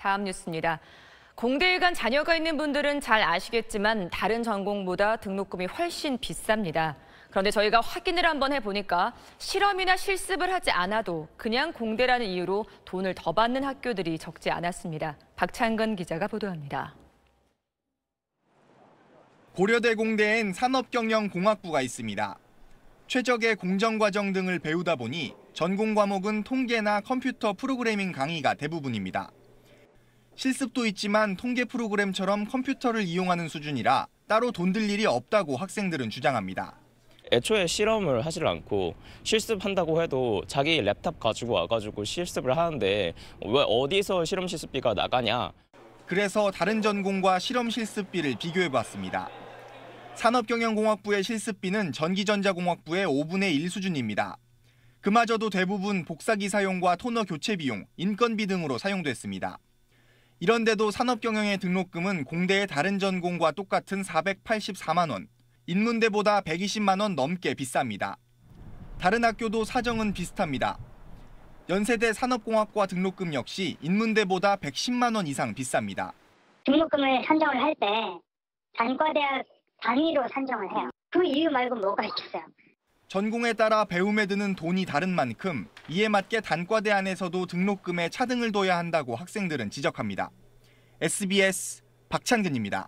다음 뉴스입니다. 공대에간 자녀가 있는 분들은 잘 아시겠지만 다른 전공보다 등록금이 훨씬 비쌉니다. 그런데 저희가 확인을 한번 해보니까 실험이나 실습을 하지 않아도 그냥 공대라는 이유로 돈을 더 받는 학교들이 적지 않았습니다. 박창근 기자가 보도합니다. 고려대 공대엔 산업경영공학부가 있습니다. 최적의 공정과정 등을 배우다 보니 전공 과목은 통계나 컴퓨터 프로그래밍 강의가 대부분입니다. 실습도 있지만 통계 프로그램처럼 컴퓨터를 이용하는 수준이라 따로 돈 들 일이 없다고 학생들은 주장합니다. 애초에 실험을 하질 않고 실습한다고 해도 자기 랩탑 가지고 와가지고 실습을 하는데 왜 어디서 실험 실습비가 나가냐. 그래서 다른 전공과 실험 실습비를 비교해봤습니다. 산업경영공학부의 실습비는 전기전자공학부의 5분의 1 수준입니다. 그마저도 대부분 복사기 사용과 토너 교체 비용, 인건비 등으로 사용됐습니다. 이런데도 산업경영의 등록금은 공대의 다른 전공과 똑같은 484만 원, 인문대보다 120만 원 넘게 비쌉니다. 다른 학교도 사정은 비슷합니다. 연세대 산업공학과 등록금 역시 인문대보다 110만 원 이상 비쌉니다. 등록금을 산정을 할 때 단과대학 단위로 산정을 해요. 그 이유 말고 뭐가 있겠어요? 전공에 따라 배움에 드는 돈이 다른 만큼 이에 맞게 단과대 안에서도 등록금에 차등을 둬야 한다고 학생들은 지적합니다. SBS 박창근입니다.